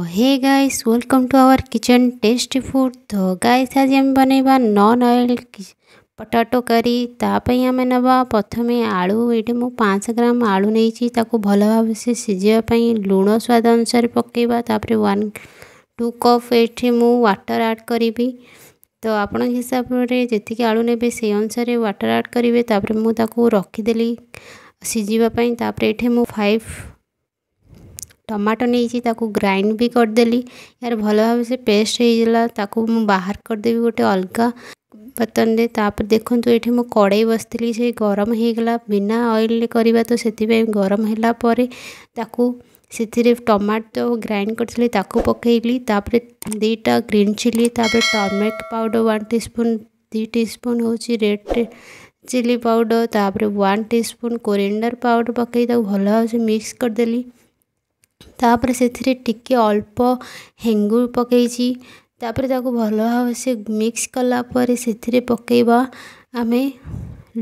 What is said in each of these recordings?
और hey guys welcome to our kitchen tasty food तो guys आज आम बनवा नन ऑयल पटाटो करी तापे आम ना प्रथम आलु ये मुझे पाँच ग्राम आलु नहीं भल भाव से सीझापी लुण स्वाद अनुसार पकईवा तापर वन टू कप ये वाटर आड करी तो आपण हिसाब से जीक आलु ने से अनुसार वाटर आड करेंगे मुझे रखिदेली सीझेपी तापर ये फाइव ଟମାଟୋ ନେଇଛି ତାକୁ ଗ୍ରାଇଣ୍ଡ ବି କରିଦେଲି ଏହାର ଭଲ ଭାବେ ସେ ପେଷ୍ଟ ହେଇଗଲା ତାକୁ ମୁଁ ବାହାର କରିଦେବି ଗୋଟେ ଅଲଗା ପତନରେ ତାପରେ ଦେଖନ୍ତୁ ଏଠି ମୁଁ କଡ଼େଇ ବସିଥିଲି ସେ ଗରମ ହେଇଗଲା ବିନା ଅଏଲରେ କରିବା ତ ସେଥିପାଇଁ ଗରମ ହେଲା ପରେ ତାକୁ ସେଥିରେ ଟମାଟୋ ଗ୍ରାଇଣ୍ଡ କରିଥିଲି ତାକୁ ପକାଇଲି ତାପରେ ଦୁଇଟା ଗ୍ରୀନ୍ ଚିଲି ତାପରେ tomato powder one teaspoon ଦୁଇ ଟି ସ୍ପୁନ୍ ହେଉଛି ରେଡ଼୍ ଚିଲି ପାଉଡ଼ର ତାପରେ one teaspoon coriander powder ପକାଇ ତାକୁ ଭଲ ଭାବରେ ମିକ୍ସ କରିଦେଲି ତାପରେ ସେଥିରେ ଟିକେ ଅଳ୍ପ ହେଙ୍ଗୁ ପକାଇଛି ତାପରେ ତାକୁ ଭଲ ଭାବରେ ସେ ମିକ୍ସ କଲା ପରେ ସେଥିରେ ପକାଇବା ଆମେ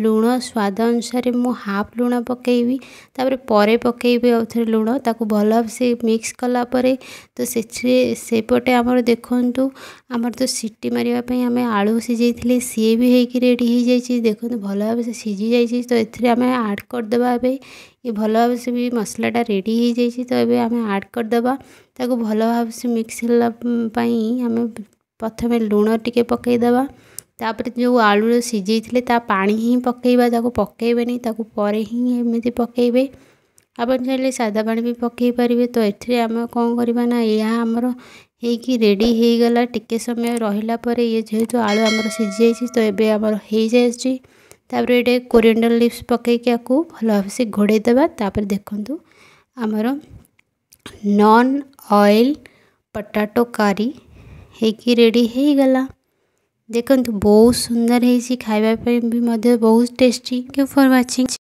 ଲୁଣ ସ୍ୱାଦ ଅନୁସାରେ ମୁଁ ହାଫ୍ ଲୁଣ ପକାଇବି ତା'ପରେ ପରେ ପକାଇବି ଆଉ ଥରେ ଲୁଣ ତାକୁ ଭଲସେ ମିକ୍ସ କଲା ପରେ ତ ସେଥିରେ ସେପଟେ ଆମର ଦେଖନ୍ତୁ ଆମର ତ ସିଟି ମାରିବା ପାଇଁ ଆମେ ଆଳୁ ସିଝାଇଥିଲେ ସିଏ ବି ହେଇକି ରେଡ଼ି ହେଇଯାଇଛି ଦେଖନ୍ତୁ ଭଲ ଭାବେ ସେ ସିଝି ଯାଇଛି ତ ଏଥିରେ ଆମେ ଆଡ଼୍ କରିଦେବା ଏବେ ଇଏ ଭଲ ଭାବରେ ବି ମସଲାଟା ରେଡ଼ି ହେଇଯାଇଛି ତ ଏବେ ଆମେ ଆଡ଼୍ କରିଦେବା ତାକୁ ଭଲ ଭାବରେ ମିକ୍ସ ହେଲା ପାଇଁ ଆମେ ପ୍ରଥମେ ଲୁଣ ଟିକେ ପକାଇଦେବା तापर जो आलू सीझे थे पा ही पकईवा पकईबे पर ही पकईबे आप चाहिए सादा पा भी पक पारे तो ये आम कौन करवा यह आमर होडीगला टी समय रहा ये जेहेतु आलु आम सीझी तो ये आमर हो कोरीडर लिप्स पकईकि भल भाव से घोड़ेदेपर देखु आमर नन अएल पटाटो कारी होगी रेडीगला देखु बहुत सुंदर है खाया भी बहुत टेस्टी क्यों फॉर वाचिंग